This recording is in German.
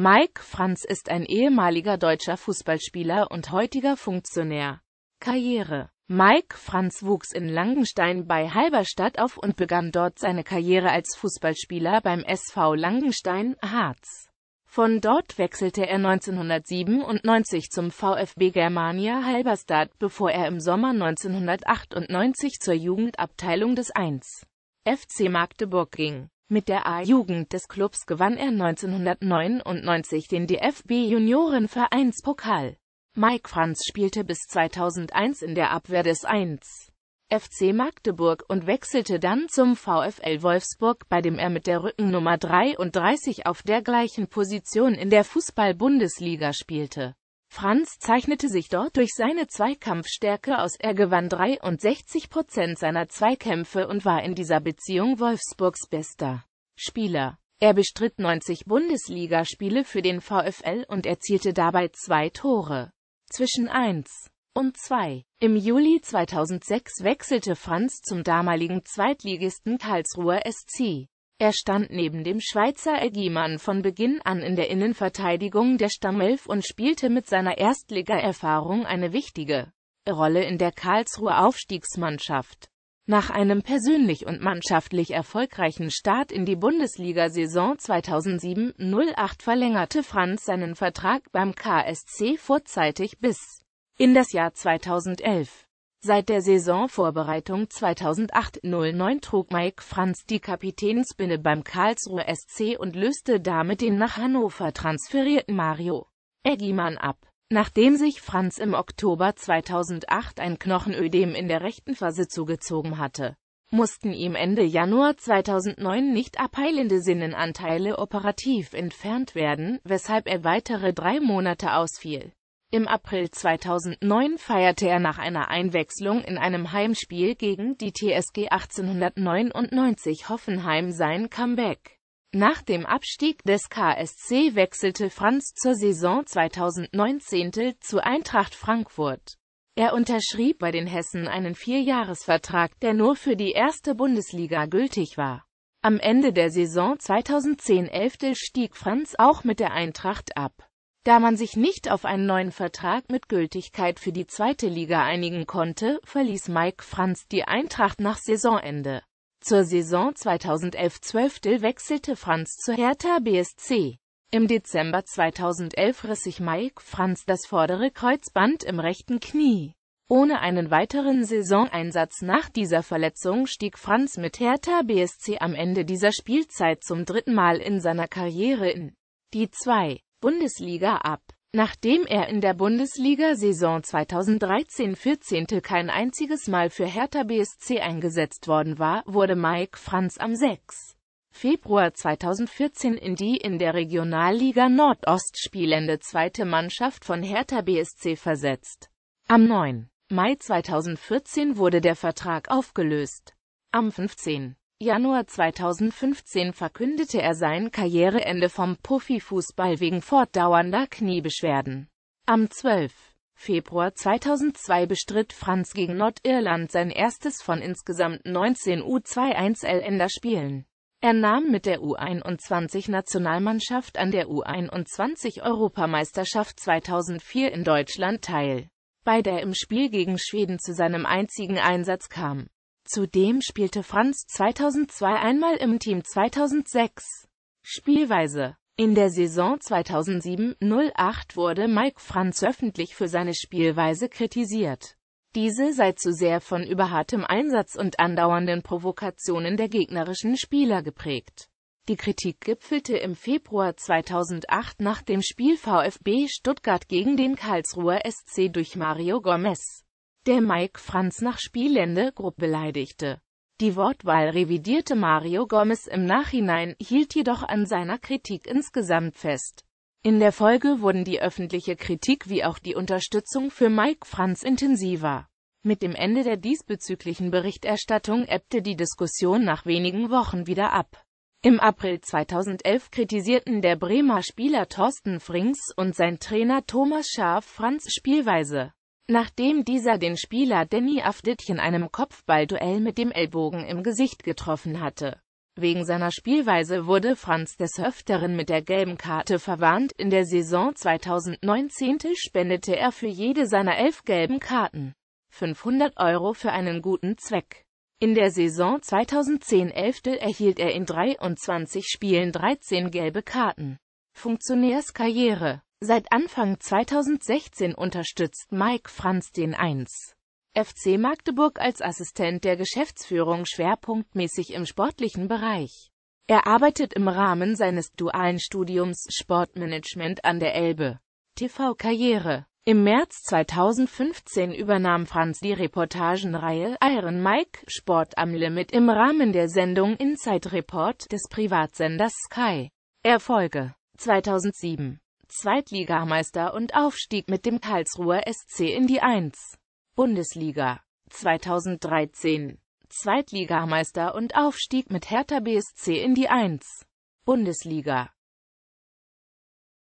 Mike Franz ist ein ehemaliger deutscher Fußballspieler und heutiger Funktionär. Karriere Mike Franz wuchs in Langenstein bei Halberstadt auf und begann dort seine Karriere als Fußballspieler beim SV Langenstein, Harz. Von dort wechselte er 1997 zum VfB Germania Halberstadt, bevor er im Sommer 1998 zur Jugendabteilung des 1. FC Magdeburg ging. Mit der A-Jugend des Clubs gewann er 1999 den DFB-Juniorenvereinspokal. Mike Franz spielte bis 2001 in der Abwehr des 1. FC Magdeburg und wechselte dann zum VfL Wolfsburg, bei dem er mit der Rückennummer 33 auf der gleichen Position in der Fußball-Bundesliga spielte Franz zeichnete sich dort durch seine Zweikampfstärke aus, er gewann 63 Prozent seiner Zweikämpfe und war in dieser Beziehung Wolfsburgs bester Spieler. Er bestritt 90 Bundesligaspiele für den VfL und erzielte dabei zwei Tore. Zwischen 1 und 2. Im Juli 2006 wechselte Franz zum damaligen Zweitligisten Karlsruher SC. Er stand neben dem Schweizer Eggimann von Beginn an in der Innenverteidigung der Stammelf und spielte mit seiner Erstligaerfahrung eine wichtige Rolle in der Karlsruher Aufstiegsmannschaft. Nach einem persönlich und mannschaftlich erfolgreichen Start in die Bundesliga-Saison 2007-08 verlängerte Franz seinen Vertrag beim KSC vorzeitig bis in das Jahr 2011. Seit der Saisonvorbereitung 2008-09 trug Mike Franz die Kapitänsbinde beim Karlsruhe SC und löste damit den nach Hannover transferierten Mario Eggimann ab. Nachdem sich Franz im Oktober 2008 ein Knochenödem in der rechten Phase zugezogen hatte, mussten ihm Ende Januar 2009 nicht abheilende Sinnenanteile operativ entfernt werden, weshalb er weitere drei Monate ausfiel. Im April 2009 feierte er nach einer Einwechslung in einem Heimspiel gegen die TSG 1899 Hoffenheim sein Comeback. Nach dem Abstieg des KSC wechselte Franz zur Saison 2019 zu Eintracht Frankfurt. Er unterschrieb bei den Hessen einen Vierjahresvertrag, der nur für die erste Bundesliga gültig war. Am Ende der Saison 2010-11 stieg Franz auch mit der Eintracht ab. Da man sich nicht auf einen neuen Vertrag mit Gültigkeit für die zweite Liga einigen konnte, verließ Mike Franz die Eintracht nach Saisonende. Zur Saison 2011-12 wechselte Franz zu Hertha BSC. Im Dezember 2011 riss sich Mike Franz das vordere Kreuzband im rechten Knie. Ohne einen weiteren Saisoneinsatz nach dieser Verletzung stieg Franz mit Hertha BSC am Ende dieser Spielzeit zum dritten Mal in seiner Karriere in die 2. Bundesliga ab. Nachdem er in der Bundesliga-Saison 2013-14 kein einziges Mal für Hertha BSC eingesetzt worden war, wurde Mike Franz am 6. Februar 2014 in die in der Regionalliga Nordost spielende zweite Mannschaft von Hertha BSC versetzt. Am 9. Mai 2014 wurde der Vertrag aufgelöst. Am 15. Januar 2015 verkündete er sein Karriereende vom Profifußball wegen fortdauernder Kniebeschwerden. Am 12. Februar 2002 bestritt Franz gegen Nordirland sein erstes von insgesamt 19 U21-Länderspielen. Er nahm mit der U21-Nationalmannschaft an der U21-Europameisterschaft 2004 in Deutschland teil, bei der im Spiel gegen Schweden zu seinem einzigen Einsatz kam. Zudem spielte Franz 2002 einmal im Team 2006. Spielweise in der Saison 2007-08 wurde Mike Franz öffentlich für seine Spielweise kritisiert. Diese sei zu sehr von überhartem Einsatz und andauernden Provokationen der gegnerischen Spieler geprägt. Die Kritik gipfelte im Februar 2008 nach dem Spiel VfB Stuttgart gegen den Karlsruher SC durch Mario Gomez der Mike Franz nach Spielende grob beleidigte. Die Wortwahl revidierte Mario Gomez im Nachhinein, hielt jedoch an seiner Kritik insgesamt fest. In der Folge wurden die öffentliche Kritik wie auch die Unterstützung für Mike Franz intensiver. Mit dem Ende der diesbezüglichen Berichterstattung ebbte die Diskussion nach wenigen Wochen wieder ab. Im April 2011 kritisierten der Bremer Spieler Thorsten Frings und sein Trainer Thomas Schaaf Franz Spielweise nachdem dieser den Spieler Danny Afditchen einem Kopfballduell mit dem Ellbogen im Gesicht getroffen hatte. Wegen seiner Spielweise wurde Franz des Öfteren mit der gelben Karte verwarnt. In der Saison 2019 spendete er für jede seiner elf gelben Karten 500 Euro für einen guten Zweck. In der Saison 2010-11 erhielt er in 23 Spielen 13 gelbe Karten. Funktionärskarriere. Seit Anfang 2016 unterstützt Mike Franz den 1. FC Magdeburg als Assistent der Geschäftsführung schwerpunktmäßig im sportlichen Bereich. Er arbeitet im Rahmen seines dualen Studiums Sportmanagement an der Elbe. TV-Karriere Im März 2015 übernahm Franz die Reportagenreihe Iron Mike Sport am Limit im Rahmen der Sendung Inside Report des Privatsenders Sky. Erfolge 2007 Zweitligameister und aufstieg mit dem Karlsruher SC in die 1. Bundesliga 2013 Zweitligameister und aufstieg mit Hertha BSC in die 1. Bundesliga